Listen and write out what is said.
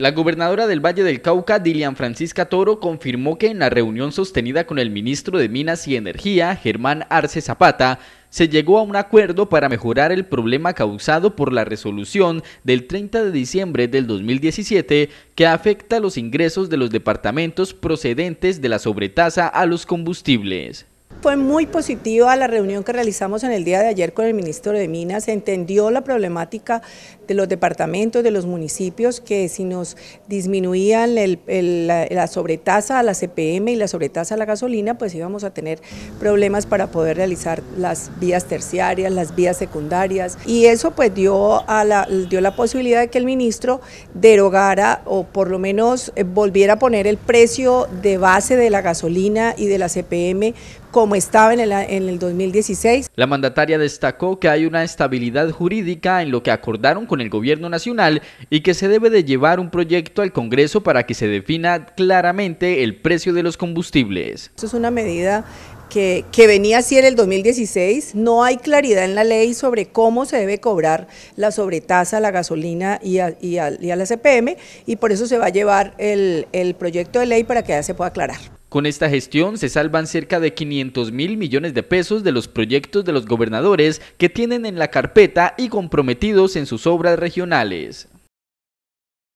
La gobernadora del Valle del Cauca, Dilian Francisca Toro, confirmó que en la reunión sostenida con el ministro de Minas y Energía, Germán Arce Zapata, se llegó a un acuerdo para mejorar el problema causado por la resolución del 30 de diciembre del 2017 que afecta los ingresos de los departamentos procedentes de la sobretasa a los combustibles. Fue muy positiva la reunión que realizamos en el día de ayer con el ministro de Minas. se Entendió la problemática de los departamentos, de los municipios, que si nos disminuían la, sobretasa a la CPM y la sobretasa a la gasolina, pues íbamos a tener problemas para poder realizar las vías terciarias, las vías secundarias. Y eso pues dio, a la, dio la posibilidad de que el ministro derogara o por lo menos eh, volviera a poner el precio de base de la gasolina y de la CPM como estaba en el, 2016. La mandataria destacó que hay una estabilidad jurídica en lo que acordaron con el gobierno nacional y que se debe de llevar un proyecto al Congreso para que se defina claramente el precio de los combustibles. es una medida que, venía así en el 2016. No hay claridad en la ley sobre cómo se debe cobrar la sobretasa a la gasolina y a, y la CPM e y por eso se va a llevar el, el proyecto de ley para que ya se pueda aclarar. Con esta gestión se salvan cerca de 500 mil millones de pesos de los proyectos de los gobernadores que tienen en la carpeta y comprometidos en sus obras regionales.